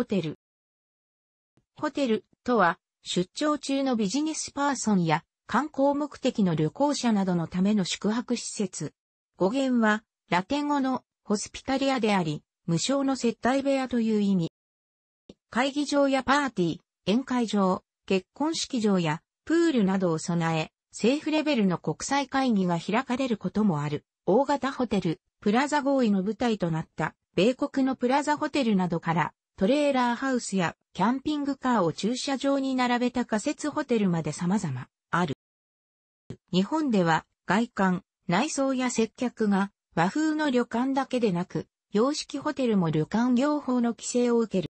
ホテル。ホテルとは、出張中のビジネスパーソンや観光目的の旅行者などのための宿泊施設。語源は、ラテン語のホスピタリアであり、無償の接待部屋という意味。会議場やパーティー、宴会場、結婚式場やプールなどを備え、政府レベルの国際会議が開かれることもある、大型ホテル、プラザ合意の舞台となった、米国のプラザホテルなどからトレーラーハウスやキャンピングカーを駐車場に並べた仮設ホテルまで様々ある。日本では外観、内装や接客が和風の旅館だけでなく、洋式ホテルも旅館業法の規制を受ける。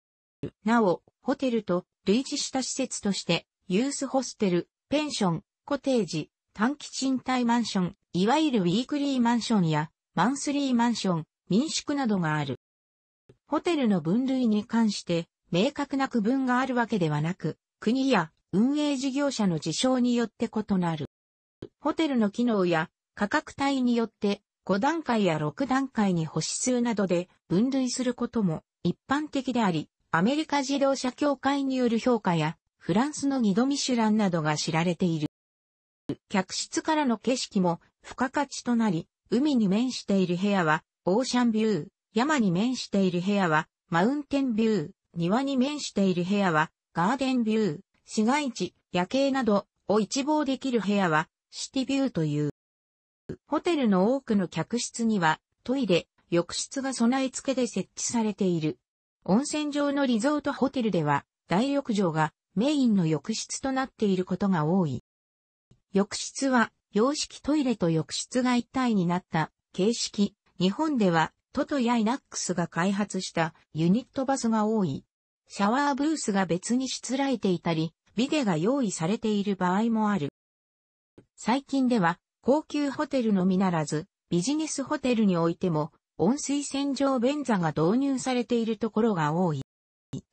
なお、ホテルと類似した施設として、ユースホステル、ペンション、コテージ、短期賃貸マンション、いわゆるウィークリーマンションやマンスリーマンション、民宿などがある。ホテルの分類に関して明確な区分があるわけではなく、国や運営事業者の事象によって異なる。ホテルの機能や価格帯によって5段階や6段階に保守数などで分類することも一般的であり、アメリカ自動車協会による評価やフランスの二度ミシュランなどが知られている。客室からの景色も付加価値となり、海に面している部屋はオーシャンビュー、山に面している部屋は、マウンテンビュー、庭に面している部屋は、ガーデンビュー、市街地、夜景などを一望できる部屋は、シティビューという。ホテルの多くの客室には、トイレ、浴室が備え付けで設置されている。温泉上のリゾートホテルでは、大浴場がメインの浴室となっていることが多い。浴室は、洋式トイレと浴室が一体になった形式。日本では、トトやイナックスが開発したユニットバスが多い。シャワーブースが別にしつらえていたり、ビデが用意されている場合もある。最近では、高級ホテルのみならず、ビジネスホテルにおいても、温水洗浄便座が導入されているところが多い。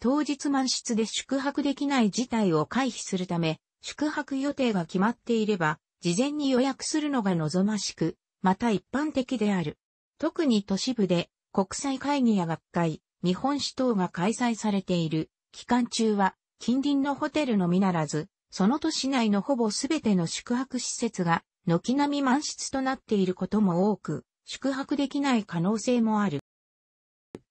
当日満室で宿泊できない事態を回避するため、宿泊予定が決まっていれば、事前に予約するのが望ましく、また一般的である。特に都市部で国際会議や学会、日本史等が開催されている期間中は近隣のホテルのみならず、その都市内のほぼすべての宿泊施設が軒並み満室となっていることも多く、宿泊できない可能性もある。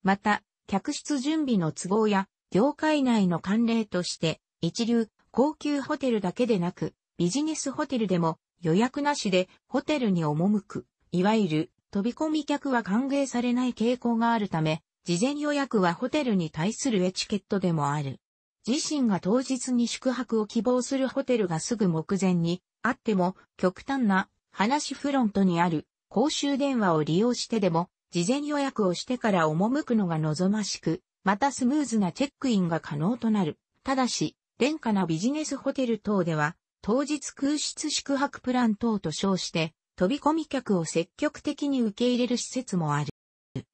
また、客室準備の都合や業界内の慣例として、一流高級ホテルだけでなく、ビジネスホテルでも予約なしでホテルに赴く、いわゆる飛び込み客は歓迎されない傾向があるため、事前予約はホテルに対するエチケットでもある。自身が当日に宿泊を希望するホテルがすぐ目前にあっても、極端な話フロントにある公衆電話を利用してでも、事前予約をしてから赴くのが望ましく、またスムーズなチェックインが可能となる。ただし、廉価なビジネスホテル等では、当日空室宿泊プラン等と称して、飛び込み客を積極的に受け入れる施設もある。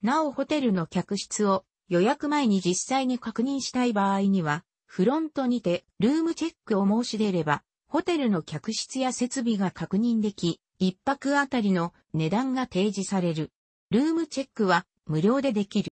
なおホテルの客室を予約前に実際に確認したい場合には、フロントにてルームチェックを申し出れば、ホテルの客室や設備が確認でき、一泊あたりの値段が提示される。ルームチェックは無料でできる。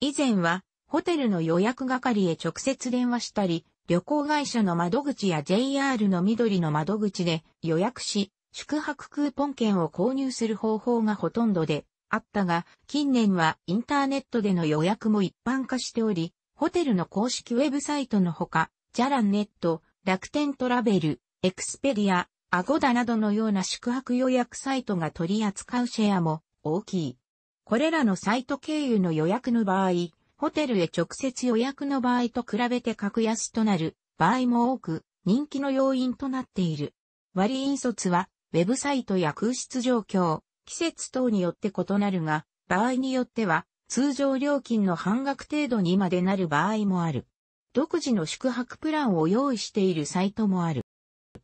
以前は、ホテルの予約係へ直接電話したり、旅行会社の窓口や JR の緑の窓口で予約し、宿泊クーポン券を購入する方法がほとんどであったが、近年はインターネットでの予約も一般化しており、ホテルの公式ウェブサイトのほか、ジャランネット、楽天トラベル、エクスペディア、アゴダなどのような宿泊予約サイトが取り扱うシェアも大きい。これらのサイト経由の予約の場合、ホテルへ直接予約の場合と比べて格安となる場合も多く、人気の要因となっている。割引率はウェブサイトや空室状況、季節等によって異なるが、場合によっては、通常料金の半額程度にまでなる場合もある。独自の宿泊プランを用意しているサイトもある。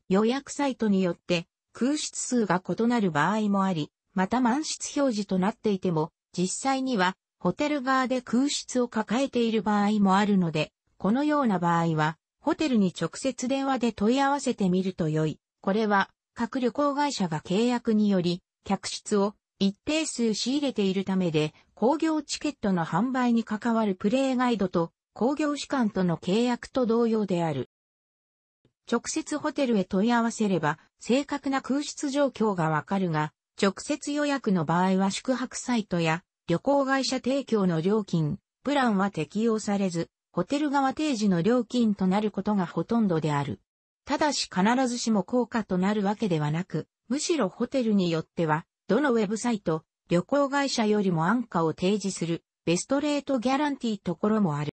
予約サイトによって空室数が異なる場合もあり、また満室表示となっていても、実際にはホテル側で空室を抱えている場合もあるので、このような場合は、ホテルに直接電話で問い合わせてみると良い。これは各旅行会社が契約により、客室を一定数仕入れているためで、工業チケットの販売に関わるプレイガイドと工業士官との契約と同様である。直接ホテルへ問い合わせれば、正確な空室状況がわかるが、直接予約の場合は宿泊サイトや旅行会社提供の料金、プランは適用されず、ホテル側提示の料金となることがほとんどである。ただし必ずしも効果となるわけではなく、むしろホテルによっては、どのウェブサイト、旅行会社よりも安価を提示する、ベストレートギャランティーところもある。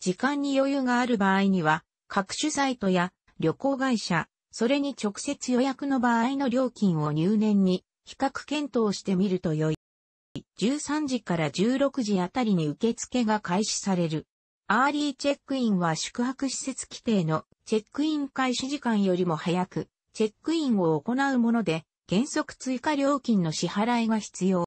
時間に余裕がある場合には、各種サイトや旅行会社、それに直接予約の場合の料金を入念に比較検討してみると良い。13時から16時あたりに受付が開始されるアーリーチェックインは宿泊施設規定のチェックイン開始時間よりも早く、チェックインを行うもので、原則追加料金の支払いが必要。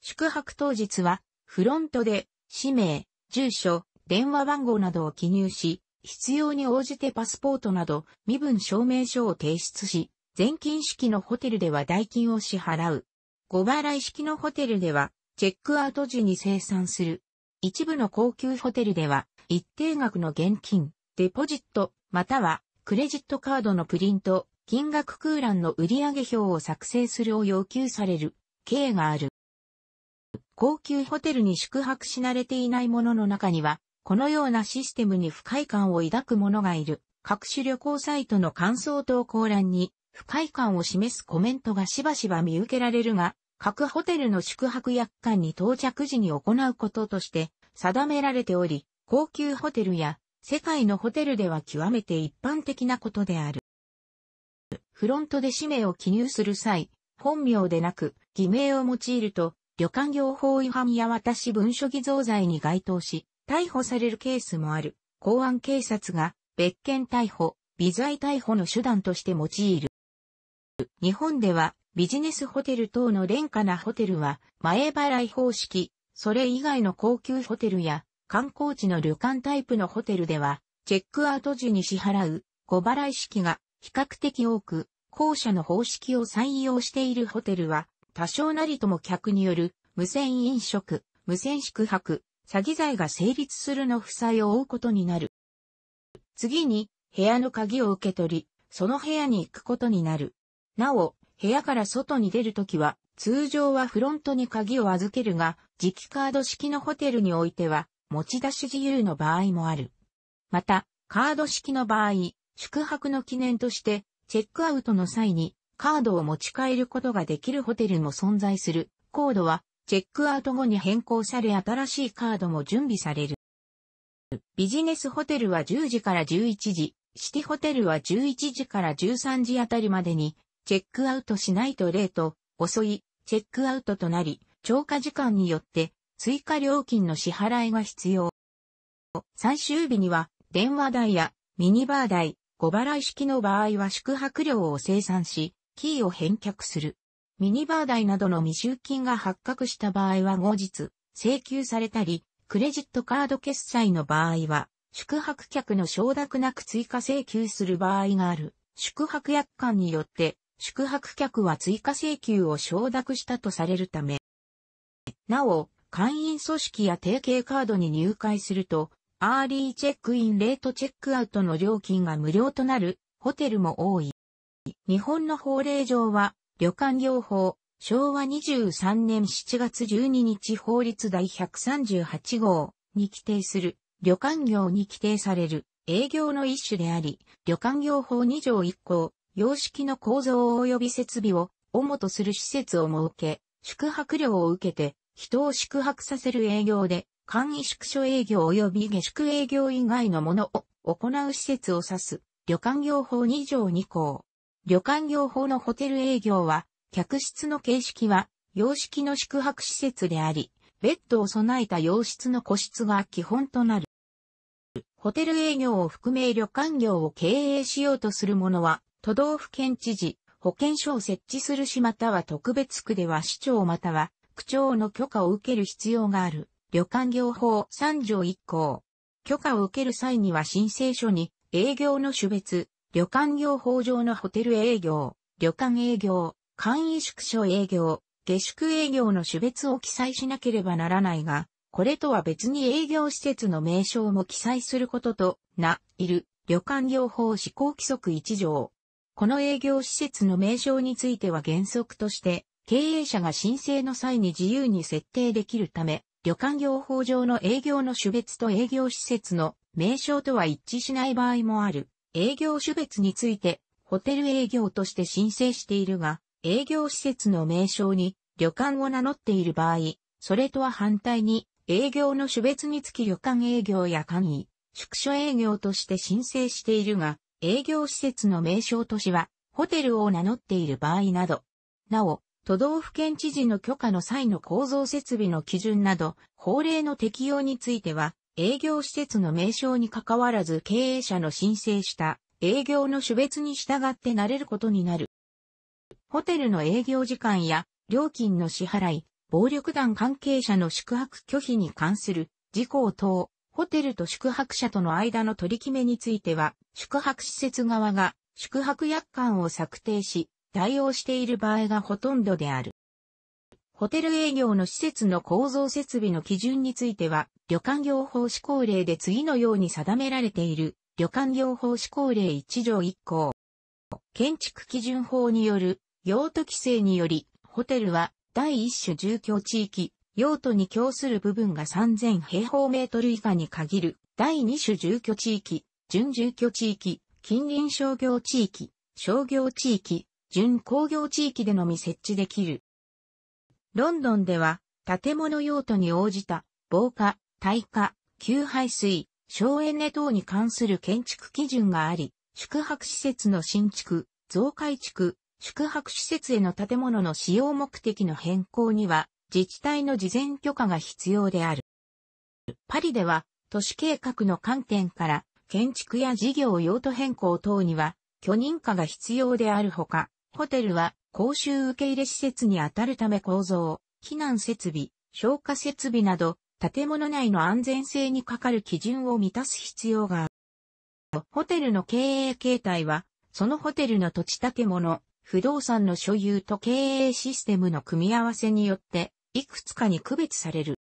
宿泊当日は、フロントで、氏名、住所、電話番号などを記入し、必要に応じてパスポートなど身分証明書を提出し、全金式のホテルでは代金を支払う。5払い式のホテルでは、チェックアウト時に生産する一部の高級ホテルでは、一定額の現金、デポジット、または、クレジットカードのプリント、金額空欄の売上表を作成するを要求される、刑がある。高級ホテルに宿泊し慣れていない者の中には、このようなシステムに不快感を抱く者がいる。各種旅行サイトの感想投稿欄に、不快感を示すコメントがしばしば見受けられるが、各ホテルの宿泊約館に到着時に行うこととして定められており、高級ホテルや世界のホテルでは極めて一般的なことである。フロントで氏名を記入する際、本名でなく偽名を用いると、旅館業法違反や私文書偽造罪に該当し、逮捕されるケースもある。公安警察が別件逮捕、微罪逮捕の手段として用いる。日本ではビジネスホテル等の廉価なホテルは、前払い方式、それ以外の高級ホテルや、観光地の旅館タイプのホテルでは、チェックアウト時に支払う、小払い式が比較的多く、後者の方式を採用しているホテルは、多少なりとも客による、無線飲食、無線宿泊、詐欺罪が成立するの負債を負うことになる。次に、部屋の鍵を受け取り、その部屋に行くことになる。なお、部屋から外に出るときは、通常はフロントに鍵を預けるが、磁気カード式のホテルにおいては、持ち出し自由の場合もある。また、カード式の場合、宿泊の記念として、チェックアウトの際に、カードを持ち帰ることができるホテルも存在する。コードは、チェックアウト後に変更され新しいカードも準備される。ビジネスホテルは10時から11時、シティホテルは11時から13時あたりまでにチェックアウトしないと例と、遅い、チェックアウトとなり、超過時間によって、追加料金の支払いが必要。最終日には、電話代やミニバー代、ご払い式の場合は宿泊料を生産し、キーを返却する。ミニバー代などの未集金が発覚した場合は後日、請求されたり、クレジットカード決済の場合は、宿泊客の承諾なく追加請求する場合がある。宿泊約款によって宿泊客は追加請求を承諾したとされるため。なお、会員組織や提携カードに入会すると、アーリーチェックインレートチェックアウトの料金が無料となるホテルも多い。日本の法令上は、旅館業法、昭和23年7月12日法律第138号に規定する、旅館業に規定される営業の一種であり、旅館業法2条1項、洋式の構造及び設備を主とする施設を設け、宿泊料を受けて、人を宿泊させる営業で、簡易宿所営業及び下宿営業以外のものを行う施設を指す、旅館業法2条2項。旅館業法のホテル営業は、客室の形式は、洋式の宿泊施設であり、ベッドを備えた洋室の個室が基本となる。ホテル営業を含め旅館業を経営しようとする者は、都道府県知事、保健所を設置する市または特別区では市長または区長の許可を受ける必要がある。旅館業法3条1項。許可を受ける際には申請書に営業の種別、旅館業法上のホテル営業、旅館営業、簡易宿所営業、下宿営業の種別を記載しなければならないが、これとは別に営業施設の名称も記載することとな、いる、旅館業法施行規則1条、この営業施設の名称については原則として、経営者が申請の際に自由に設定できるため、旅館業法上の営業の種別と営業施設の名称とは一致しない場合もある。営業種別について、ホテル営業として申請しているが、営業施設の名称に旅館を名乗っている場合、それとは反対に、営業の種別につき旅館営業や簡易、宿所営業として申請しているが、営業施設の名称都市は、ホテルを名乗っている場合など、なお、都道府県知事の許可の際の構造設備の基準など、法令の適用については、営業施設の名称に関わらず経営者の申請した営業の種別に従ってなれることになる。ホテルの営業時間や料金の支払い、暴力団関係者の宿泊拒否に関する事項等、ホテルと宿泊者との間の取り決めについては、宿泊施設側が宿泊約款を策定し、対応している場合がほとんどである。ホテル営業の施設の構造設備の基準については、旅館業法施行令で次のように定められている、旅館業法施行令1条1項。建築基準法による、用途規制により、ホテルは、第1種住居地域、用途に供する部分が3000平方メートル以下に限る、第2種住居地域、準住居地域、近隣商業地域、商業地域、準工業地域でのみ設置できる。ロンドンでは、建物用途に応じた、防火、耐火、給排水、省エネ等に関する建築基準があり、宿泊施設の新築、増改築、宿泊施設への建物の使用目的の変更には、自治体の事前許可が必要である。パリでは、都市計画の観点から、建築や事業用途変更等には、許認可が必要であるほか、ホテルは、公衆受け入れ施設に当たるため構造、避難設備、消火設備など、建物内の安全性にかかる基準を満たす必要がある。ホテルの経営形態は、そのホテルの土地建物、不動産の所有と経営システムの組み合わせによって、いくつかに区別される。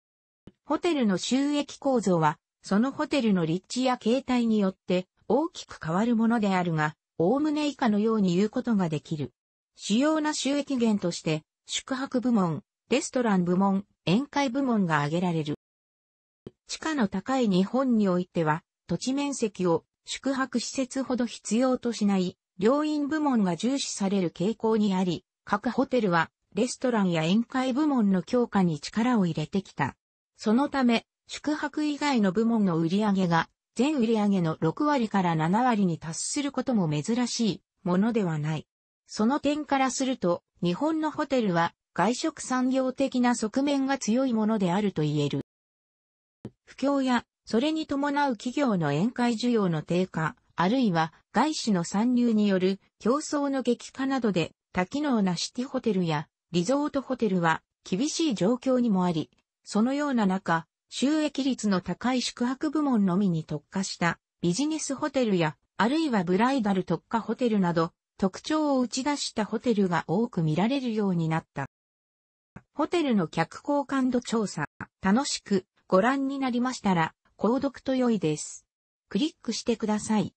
ホテルの収益構造は、そのホテルの立地や形態によって大きく変わるものであるが、おおむね以下のように言うことができる。主要な収益源として、宿泊部門、レストラン部門、宴会部門が挙げられる。地価の高い日本においては、土地面積を宿泊施設ほど必要としない両院部門が重視される傾向にあり、各ホテルはレストランや宴会部門の強化に力を入れてきた。そのため、宿泊以外の部門の売り上げが全売り上げの6割から7割に達することも珍しいものではない。その点からすると、日本のホテルは外食産業的な側面が強いものであると言える。不況や、それに伴う企業の宴会需要の低下、あるいは外資の参入による競争の激化などで多機能なシティホテルやリゾートホテルは厳しい状況にもあり、そのような中、収益率の高い宿泊部門のみに特化したビジネスホテルや、あるいはブライダル特化ホテルなど、特徴を打ち出したホテルが多く見られるようになった。ホテルの客交換度調査、楽しくご覧になりましたら、購読と良いです。クリックしてください。